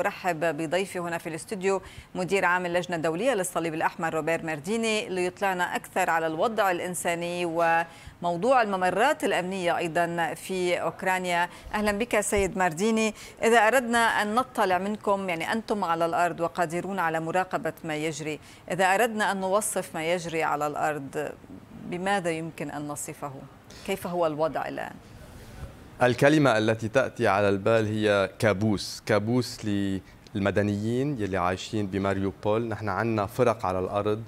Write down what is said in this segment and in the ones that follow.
أرحب بضيفي هنا في الاستوديو مدير عام اللجنة الدولية للصليب الأحمر روبير مارديني ليطلعنا أكثر على الوضع الإنساني وموضوع الممرات الأمنية أيضا في أوكرانيا أهلا بك سيد مارديني إذا أردنا أن نطلع منكم يعني أنتم على الأرض وقادرون على مراقبة ما يجري إذا أردنا أن نوصف ما يجري على الأرض بماذا يمكن أن نصفه؟ كيف هو الوضع الآن؟ الكلمة التي تأتي على البال هي كابوس كابوس للمدنيين يلي عايشين بماريوبول نحن عندنا فرق على الأرض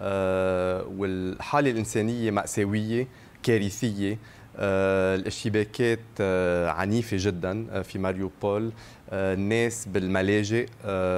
آه، والحالة الإنسانية مأساوية كارثية آه، الاشتباكات آه، عنيفة جدا في ماريوبول الناس بالملاجئ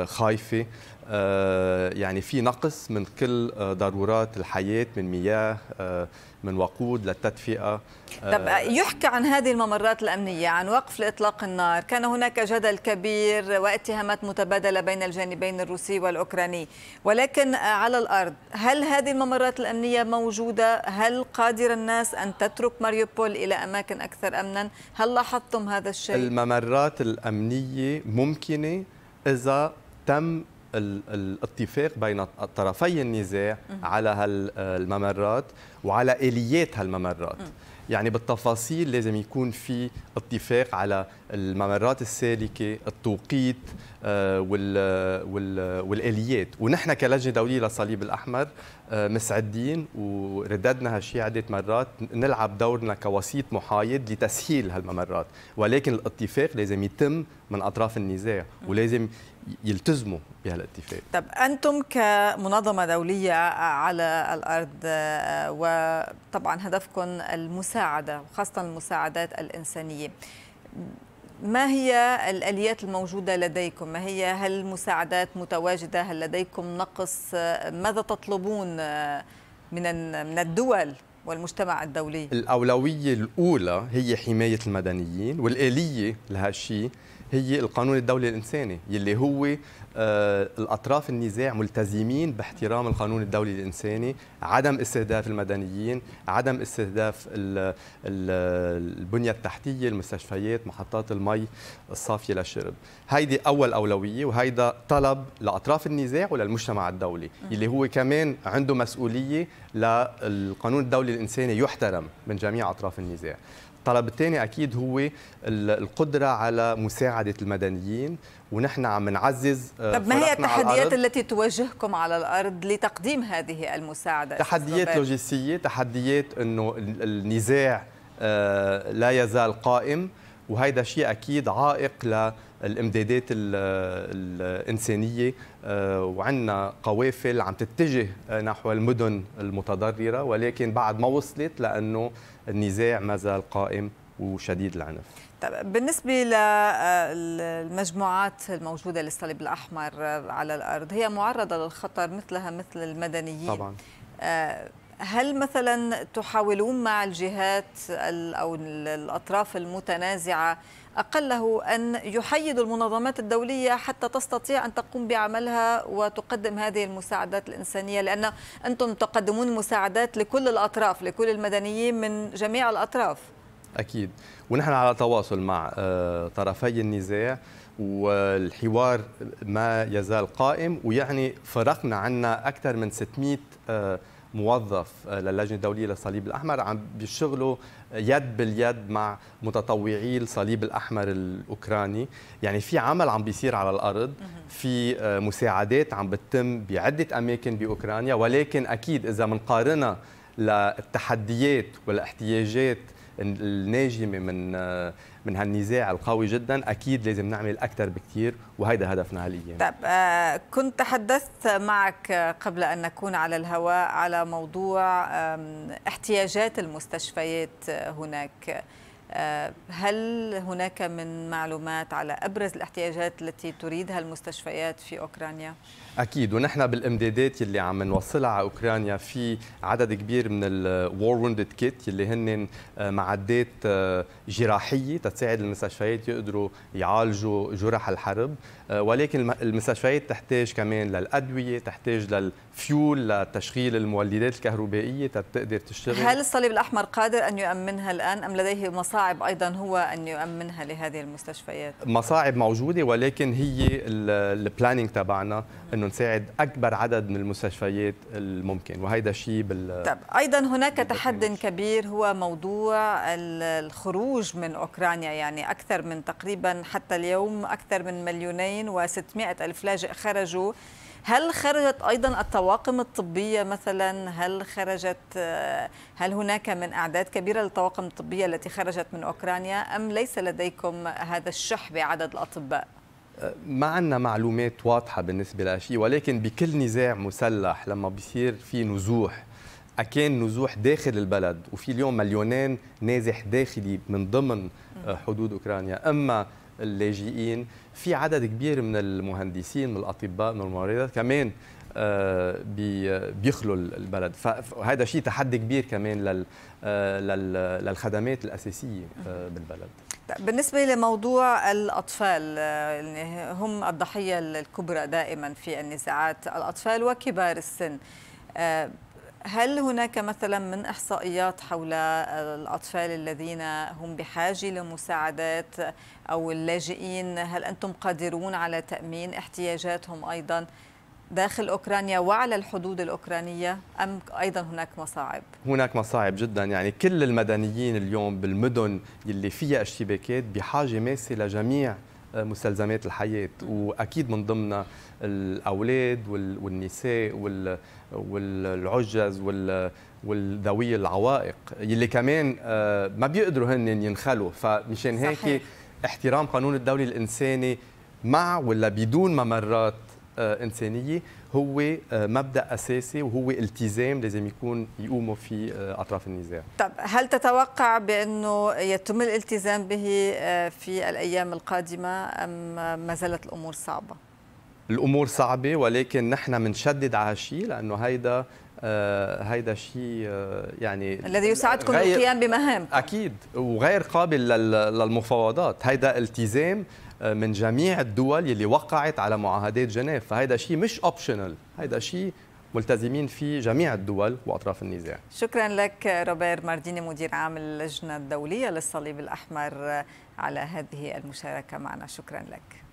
خايفة آه، يعني في نقص من كل آه، ضرورات الحياة من مياه آه، من وقود للتدفئة طب يحكى عن هذه الممرات الأمنية عن وقف لإطلاق النار كان هناك جدل كبير واتهامات متبادلة بين الجانبين الروسي والأوكراني ولكن على الأرض هل هذه الممرات الأمنية موجودة هل قادر الناس أن تترك ماريوبول إلى أماكن أكثر أمنا هل لاحظتم هذا الشيء الممرات الأمنية ممكنة إذا تم الاتفاق بين طرفي النزاع على هالممرات وعلى اليات هالممرات يعني بالتفاصيل لازم يكون في اتفاق على الممرات السالكه، التوقيت آه، والاليات، ونحن كلجنه دوليه للصليب الاحمر مستعدين ورددنا هالشيء عده مرات نلعب دورنا كوسيط محايد لتسهيل هالممرات ولكن الاتفاق لازم يتم من اطراف النزاع ولازم يلتزموا بهالاتفاق طب انتم كمنظمه دوليه على الارض آه، وطبعا هدفكم المساعده وخاصه المساعدات الانسانيه ما هي الآليات الموجودة لديكم؟ ما هي هل المساعدات متواجدة؟ هل لديكم نقص؟ ماذا تطلبون من من الدول والمجتمع الدولي؟ الأولوية الأولى هي حماية المدنيين والآلية لهالشيء هي القانون الدولي الإنساني يلي هو آه، الأطراف النزاع ملتزمين باحترام القانون الدولي الإنساني عدم استهداف المدنيين عدم استهداف البنية التحتية المستشفيات محطات المي الصافية للشرب هيدي أول أولوية وهيدا طلب لأطراف النزاع وللمجتمع الدولي يلي هو كمان عنده مسؤولية للقانون الدولي الإنساني يحترم من جميع أطراف النزاع الطلب الثاني اكيد هو القدره على مساعده المدنيين ونحن عم نعزز آه، طب ما هي التحديات التي تواجهكم على الارض لتقديم هذه المساعده تحديات لوجستيه تحديات انه النزاع آه، لا يزال قائم وهذا شيء اكيد عائق ل الامدادات الانسانيه آه، وعندنا قوافل عم تتجه آه، نحو المدن المتضرره ولكن بعد ما وصلت لانه النزاع ما زال قائم وشديد العنف طب بالنسبة للمجموعات آه، الموجودة للصليب الأحمر على الأرض هي معرضة للخطر مثلها مثل المدنيين طبعا هل مثلا تحاولون مع الجهات أو الأطراف المتنازعة أقله أن يحيد المنظمات الدولية حتى تستطيع أن تقوم بعملها وتقدم هذه المساعدات الإنسانية لأن أنتم تقدمون مساعدات لكل الأطراف لكل المدنيين من جميع الأطراف أكيد ونحن على تواصل مع آه، طرفي النزاع والحوار ما يزال قائم ويعني فرقنا عنا أكثر من 600 موظف آه، للجنه الدوليه للصليب الاحمر عم بيشتغلوا يد باليد مع متطوعي الصليب الاحمر الاوكراني يعني في عمل عم بيصير على الارض في آه، مساعدات عم بتتم بعده اماكن باوكرانيا ولكن اكيد اذا بنقارنها للتحديات والاحتياجات الناجمه من من هالنزاع القوي جدا اكيد لازم نعمل اكثر بكثير وهذا هدفنا هالايام طيب آه، كنت تحدثت معك قبل ان نكون على الهواء على موضوع احتياجات المستشفيات هناك آه، هل هناك من معلومات على أبرز الاحتياجات التي تريدها المستشفيات في أوكرانيا؟ أكيد ونحن بالإمدادات اللي عم نوصلها على أوكرانيا في عدد كبير من War ووندد كيت اللي هن آه، معدات آه، جراحية تساعد المستشفيات يقدروا يعالجوا جرح الحرب ولكن المستشفيات تحتاج كمان للأدوية تحتاج للفيول لتشغيل المولدات الكهربائية تقدر تشتغل هل الصليب الأحمر قادر أن يؤمنها الآن أم لديه مصاري مصاعب ايضا هو ان يؤمنها لهذه المستشفيات مصاعب موجوده ولكن هي البلاننج تبعنا انه نساعد اكبر عدد من المستشفيات الممكن وهذا شيء بال طب ايضا هناك تحد كبير هو موضوع الخروج من اوكرانيا يعني اكثر من تقريبا حتى اليوم اكثر من مليونين و600 الف لاجئ خرجوا هل خرجت أيضا الطواقم الطبية مثلا هل خرجت آه، هل هناك من أعداد كبيرة للطواقم الطبية التي خرجت من أوكرانيا أم ليس لديكم هذا الشح بعدد الأطباء؟ آه، ما عندنا معلومات واضحة بالنسبة لشيء ولكن بكل نزاع مسلح لما بيصير في نزوح أكان نزوح داخل البلد وفي اليوم مليونين نازح داخلي من ضمن آه، حدود أوكرانيا أما اللاجئين في عدد كبير من المهندسين من الأطباء من الممرضات كمان آه، بيخلوا البلد فهذا شيء تحدي كبير كمان آه، للخدمات الأساسية آه، بالبلد بالنسبة لموضوع الأطفال يعني هم الضحية الكبرى دائما في النزاعات الأطفال وكبار السن هل هناك مثلا من احصائيات حول الاطفال الذين هم بحاجه لمساعدات او اللاجئين هل انتم قادرون على تامين احتياجاتهم ايضا داخل اوكرانيا وعلى الحدود الاوكرانيه ام ايضا هناك مصاعب؟ هناك مصاعب جدا يعني كل المدنيين اليوم بالمدن اللي فيها اشتباكات بحاجه ماسه لجميع مستلزمات الحياه واكيد من ضمنها الاولاد والنساء والعجز والذوي العوائق يلي كمان آه، ما بيقدروا هن ينخلوا فمشان هيك احترام قانون الدولي الانساني مع ولا بدون ممرات آه، انسانيه هو آه، مبدا اساسي وهو التزام لازم يكون يقوموا فيه آه، اطراف النزاع. طب هل تتوقع بانه يتم الالتزام به في الايام القادمه ام ما زالت الامور صعبه؟ الامور صعبه ولكن نحن بنشدد على هالشيء لانه هيدا آه هيدا شيء آه يعني الذي يساعدكم القيام بمهام اكيد وغير قابل للمفاوضات هيدا التزام آه، من جميع الدول يلي وقعت على معاهدات جنيف فهيدا شيء مش اوبشنال هيدا شيء ملتزمين فيه جميع الدول واطراف النزاع. شكرا لك روبير مارديني مدير عام اللجنه الدوليه للصليب الاحمر آه، على هذه المشاركه معنا، شكرا لك.